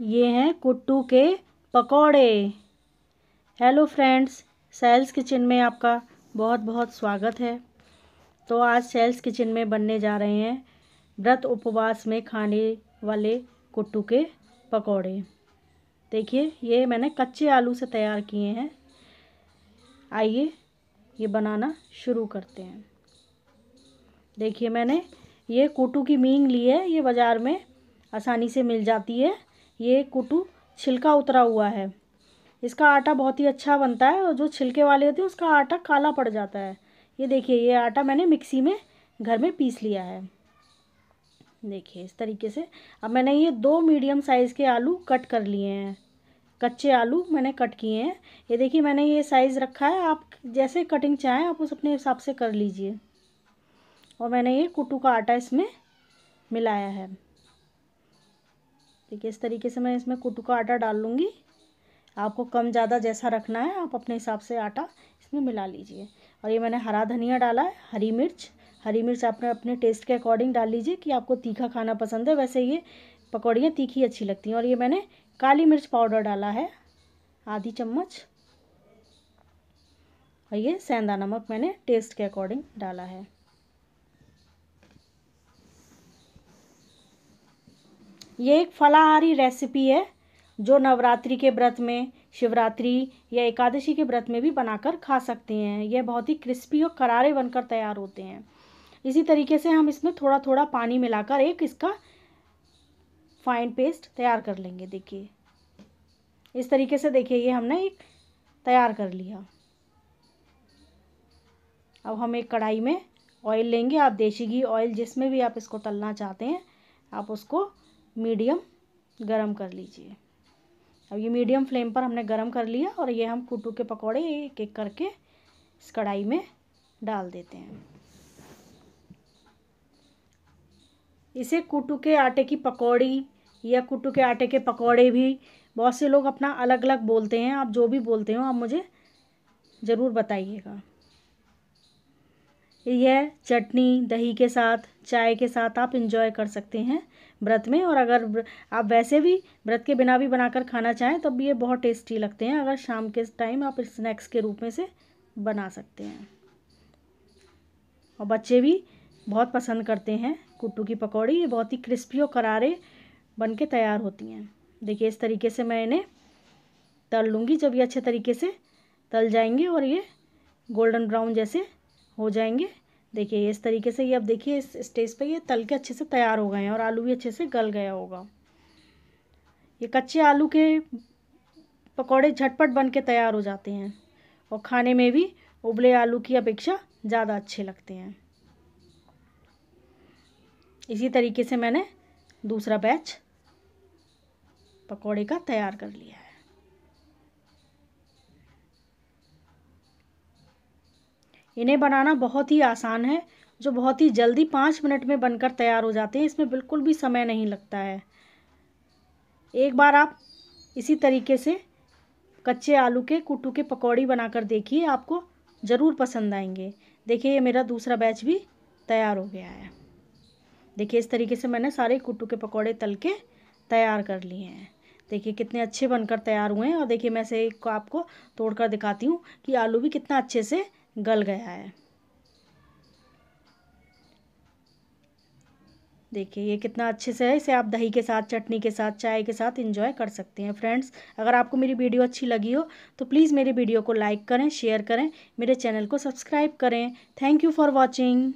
ये हैं कुट्टू के पकौड़े हेलो फ्रेंड्स सेल्स किचन में आपका बहुत बहुत स्वागत है तो आज सेल्स किचन में बनने जा रहे हैं व्रत उपवास में खाने वाले कुट्टू के पकौड़े देखिए ये मैंने कच्चे आलू से तैयार किए हैं आइए ये बनाना शुरू करते हैं देखिए मैंने ये कुट्टू की मींग ली है ये बाज़ार में आसानी से मिल जाती है ये कुटू छिलका उतरा हुआ है इसका आटा बहुत ही अच्छा बनता है और जो छिलके वाले होते हैं उसका आटा काला पड़ जाता है ये देखिए ये आटा मैंने मिक्सी में घर में पीस लिया है देखिए इस तरीके से अब मैंने ये दो मीडियम साइज़ के आलू कट कर लिए हैं कच्चे आलू मैंने कट किए हैं ये देखिए मैंने ये साइज़ रखा है आप जैसे कटिंग चाहें आप उस अपने हिसाब से कर लीजिए और मैंने ये कुटू का आटा इसमें मिलाया है देखिए इस तरीके से मैं इसमें कुटू का आटा डाल लूँगी आपको कम ज़्यादा जैसा रखना है आप अपने हिसाब से आटा इसमें मिला लीजिए और ये मैंने हरा धनिया डाला है हरी मिर्च हरी मिर्च आपने अपने टेस्ट के अकॉर्डिंग डाल लीजिए कि आपको तीखा खाना पसंद है वैसे ये पकौड़ियाँ तीखी अच्छी लगती हैं और ये मैंने काली मिर्च पाउडर डाला है आधी चम्मच और ये सेंधा नमक मैंने टेस्ट के अकॉर्डिंग डाला है ये एक फलाहारी रेसिपी है जो नवरात्रि के व्रत में शिवरात्रि या एकादशी के व्रत में भी बनाकर खा सकते हैं यह बहुत ही क्रिस्पी और करारे बनकर तैयार होते हैं इसी तरीके से हम इसमें थोड़ा थोड़ा पानी मिलाकर एक इसका फाइन पेस्ट तैयार कर लेंगे देखिए इस तरीके से देखिए ये हमने एक तैयार कर लिया अब हम एक कढ़ाई में ऑयल लेंगे आप देसी घी ऑयल जिसमें भी आप इसको तलना चाहते हैं आप उसको मीडियम गरम कर लीजिए अब ये मीडियम फ्लेम पर हमने गरम कर लिया और ये हम कुटू के पकौड़े एक एक करके इस कढ़ाई में डाल देते हैं इसे कुटू के आटे की पकौड़ी या कुटू के आटे के पकौड़े भी बहुत से लोग अपना अलग अलग बोलते हैं आप जो भी बोलते हो आप मुझे ज़रूर बताइएगा यह चटनी दही के साथ चाय के साथ आप इंजॉय कर सकते हैं व्रत में और अगर आप वैसे भी व्रत के बिना भी बनाकर खाना चाहें तब भी ये बहुत टेस्टी लगते हैं अगर शाम के टाइम आप स्नैक्स के रूप में से बना सकते हैं और बच्चे भी बहुत पसंद करते हैं कुट्टू की पकौड़ी ये बहुत ही क्रिस्पी और करारे बन के तैयार होती हैं देखिए इस तरीके से मैं इन्हें तल लूँगी जब ये अच्छे तरीके से तल जाएंगे और ये गोल्डन ब्राउन जैसे हो जाएंगे देखिए इस तरीके से ये अब देखिए इस स्टेज पे ये तल के अच्छे से तैयार हो गए हैं और आलू भी अच्छे से गल गया होगा ये कच्चे आलू के पकौड़े झटपट बन के तैयार हो जाते हैं और खाने में भी उबले आलू की अपेक्षा ज़्यादा अच्छे लगते हैं इसी तरीके से मैंने दूसरा बैच पकौड़े का तैयार कर लिया है इन्हें बनाना बहुत ही आसान है जो बहुत ही जल्दी पाँच मिनट में बनकर तैयार हो जाते हैं इसमें बिल्कुल भी समय नहीं लगता है एक बार आप इसी तरीके से कच्चे आलू के कुट्टू के पकौड़ी बनाकर देखिए आपको ज़रूर पसंद आएंगे देखिए ये मेरा दूसरा बैच भी तैयार हो गया है देखिए इस तरीके से मैंने सारे कुट्टू के पकौड़े तल के तैयार कर लिए हैं देखिए कितने अच्छे बनकर तैयार हुए हैं और देखिए मैं से एक को आपको तोड़कर दिखाती हूँ कि आलू भी कितना अच्छे से गल गया है देखिए ये कितना अच्छे से है इसे आप दही के साथ चटनी के साथ चाय के साथ इंजॉय कर सकते हैं फ्रेंड्स अगर आपको मेरी वीडियो अच्छी लगी हो तो प्लीज़ मेरी वीडियो को लाइक करें शेयर करें मेरे चैनल को सब्सक्राइब करें थैंक यू फॉर वॉचिंग